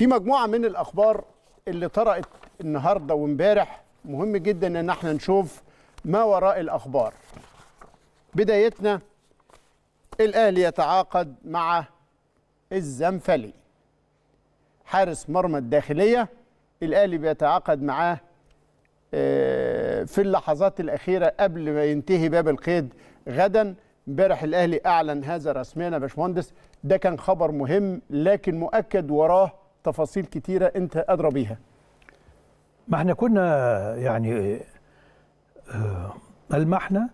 في مجموعه من الاخبار اللي طرأت النهارده وامبارح مهم جدا ان احنا نشوف ما وراء الاخبار بدايتنا الاهلي يتعاقد مع الزنفلي حارس مرمى الداخليه الاهلي بيتعاقد معاه آه، في اللحظات الاخيره قبل ما ينتهي باب القيد غدا امبارح الاهلي اعلن هذا رسميا يا باشمهندس ده كان خبر مهم لكن مؤكد وراه تفاصيل كتيرة أنت أدرى بيها ما احنا كنا يعني آه، ألمحنا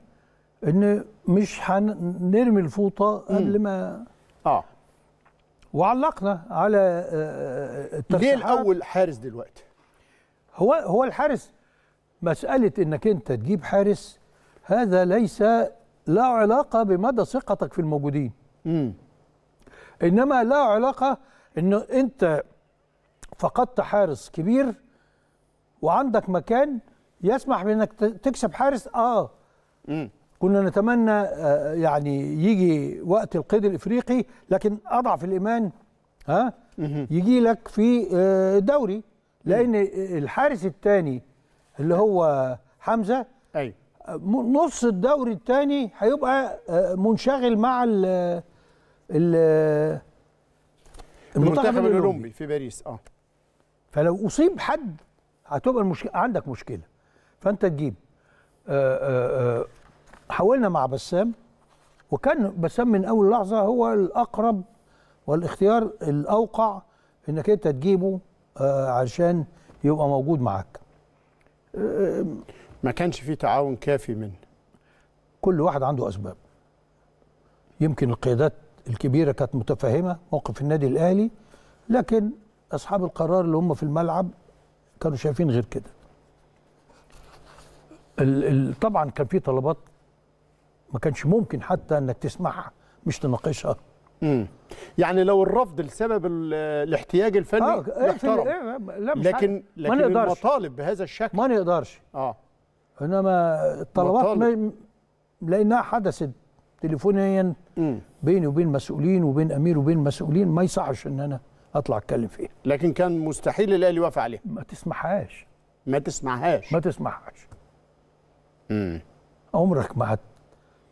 إن مش هنرمي الفوطة قبل ما آه وعلقنا على آه، الترشيحات ليه الأول حارس دلوقتي؟ هو هو الحارس مسألة إنك أنت تجيب حارس هذا ليس لا علاقة بمدى ثقتك في الموجودين. امم إنما لا علاقة إنه أنت فقدت حارس كبير وعندك مكان يسمح بانك تكسب حارس اه م. كنا نتمنى آه، يعني يجي وقت القيد الافريقي لكن اضعف الايمان ها يجي لك في آه، الدوري لان الحارس الثاني اللي هو حمزه ايوه نص الدوري الثاني هيبقى آه، منشغل مع ال المنتخب الاولمبي في باريس اه فلو اصيب حد هتبقى المشكله عندك مشكله فانت تجيب آه، آه، آه، حاولنا مع بسام وكان بسام من اول لحظه هو الاقرب والاختيار الاوقع انك انت تجيبه عشان يبقى موجود معاك ما كانش في تعاون كافي منه كل واحد عنده اسباب يمكن القيادات الكبيره كانت متفهمه موقف النادي الاهلي لكن اصحاب القرار اللي هم في الملعب كانوا شايفين غير كده طبعا كان في طلبات ما كانش ممكن حتى انك تسمعها مش تناقشها امم يعني لو الرفض لسبب الاحتياج الفني آه يحترم إيه, إيه،, إيه، لا مش لكن لكن ما نقدرش. المطالب بهذا الشكل ما نقدرش اه انما الطلبات ما لانها حدثت تليفونيا بيني وبين مسؤولين وبين امير وبين مسؤولين ما يصحش ان انا اطلع اتكلم فيها لكن كان مستحيل الاهلي يوافق عليها ما تسمعهاش ما تسمعهاش ما تسمعهاش امم عمرك ما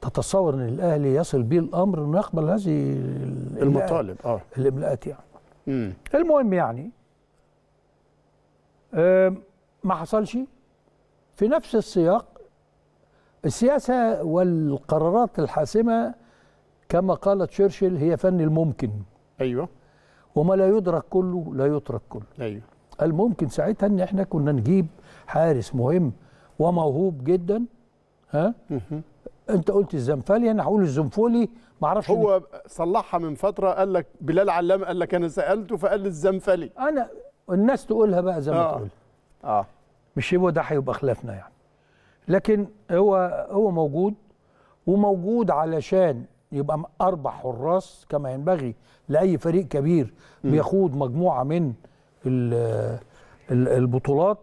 تتصور ان الاهلي يصل بيه الامر انه يقبل هذه المطالب اه الاملاءات يعني مم. المهم يعني آه، ما حصلش في نفس السياق السياسة والقرارات الحاسمة كما قال تشرشل هي فن الممكن أيوة وما لا يدرك كله لا يترك كله أيوه. قال ممكن ساعتها ان احنا كنا نجيب حارس مهم وموهوب جدا ها انت قلت الزنفالي انا هقول الزنفولي ما اعرفش هو صلحها من فتره قال لك بلال علام قال لك انا سالته فقال لي الزنفالي انا الناس تقولها بقى زي ما آه. تقول اه مش هو ده هيبقى خلافنا يعني لكن هو هو موجود وموجود علشان يبقى اربع حراس كما ينبغي لاي فريق كبير بيخوض مجموعه من البطولات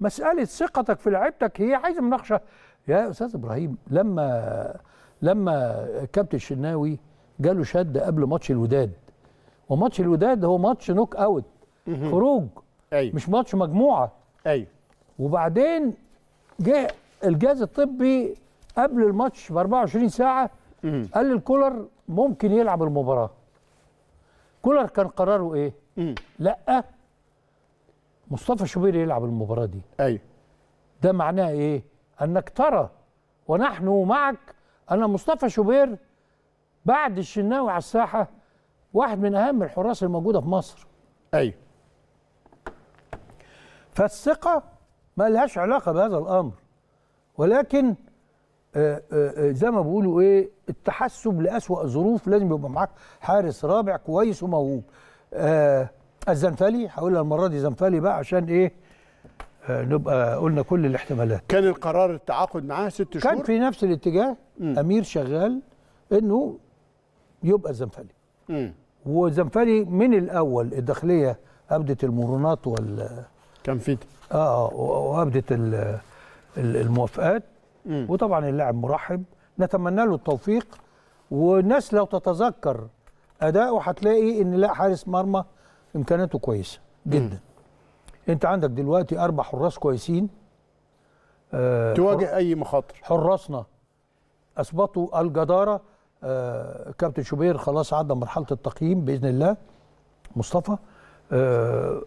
مساله ثقتك في لعيبتك هي عايزه مناقشه يا استاذ ابراهيم لما لما كابتن الشناوي جاله شد قبل ماتش الوداد وماتش الوداد هو ماتش نوك اوت خروج أيوه. مش ماتش مجموعه ايوه وبعدين جه الجهاز الطبي قبل الماتش ب 24 ساعه مم. قال الكولر ممكن يلعب المباراه كولر كان قراره ايه مم. لا مصطفى شوبير يلعب المباراه دي ايوه ده معناه ايه انك ترى ونحن معك ان مصطفى شوبير بعد الشناوي على الساحه واحد من اهم الحراس الموجوده في مصر ايوه فالثقه ما لهاش علاقه بهذا الامر ولكن آه، آه، آه، زي ما بيقولوا ايه التحسب لاسوا الظروف لازم يبقى معاك حارس رابع كويس وموهوب الزنفلي هقولها المره دي زنفلي بقى عشان ايه نبقى قلنا كل الاحتمالات كان القرار التعاقد معاه ست شهور كان في نفس الاتجاه م. امير شغال انه يبقى الزنفلي وزنفلي من الاول الداخليه ابدت المرونات وال كان في اه وابدت الموافقات مم. وطبعا اللاعب مرحب نتمنى له التوفيق والناس لو تتذكر اداؤه هتلاقي ان لا حارس مرمى امكانياته كويسه جدا مم. انت عندك دلوقتي اربع حراس كويسين آه تواجه حر... اي مخاطر حراسنا اثبتوا الجداره آه كابتن شوبير خلاص عدى مرحله التقييم باذن الله مصطفى آه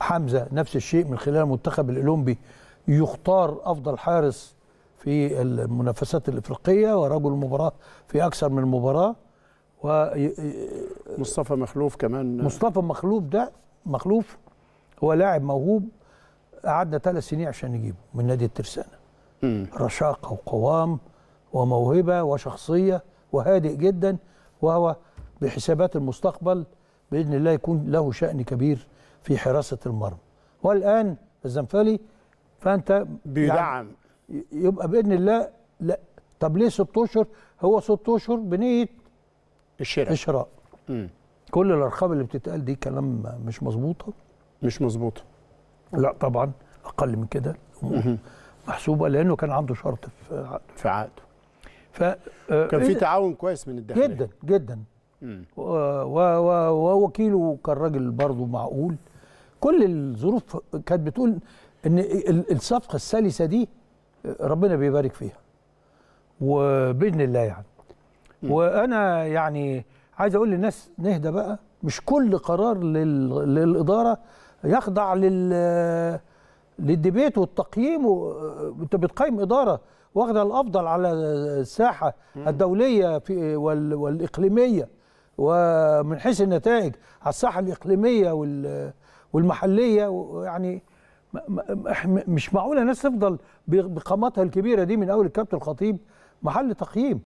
حمزه نفس الشيء من خلال المنتخب الاولمبي يختار افضل حارس في المنافسات الافريقيه ورجل مباراه في اكثر من مباراه و مصطفى مخلوف كمان مصطفى مخلوف ده مخلوف هو لاعب موهوب قعدنا ثلاث سنين عشان نجيبه من نادي الترسانه رشاقه وقوام وموهبه وشخصيه وهادئ جدا وهو بحسابات المستقبل باذن الله يكون له شان كبير في حراسه المرمى والان الزنفالي فانت يعني بيدعم يعني يبقى باذن الله لا طب ليه ست اشهر؟ هو ست اشهر بنيه الشراء الشراء كل الارقام اللي بتتقال دي كلام مش مظبوطه مش مظبوطه لا طبعا اقل من كده محسوبه لانه كان عنده شرط في عقده في عقده ف آه، كان في إيه تعاون كويس من الداخليه جدا جدا ووكيله كان راجل برضه معقول كل الظروف كانت بتقول ان الصفقه السلسه دي ربنا بيبارك فيها وباذن الله يعني م. وانا يعني عايز اقول للناس نهدى بقى مش كل قرار لل... للاداره يخضع لل للديبيت والتقييم و... انت بتقيم اداره واخده الافضل على الساحه م. الدوليه في وال... والاقليميه ومن حيث النتائج على الساحه الاقليميه وال... والمحليه يعني مش معقوله ناس تفضل بقامتها الكبيره دي من اول الكابتن الخطيب محل تقييم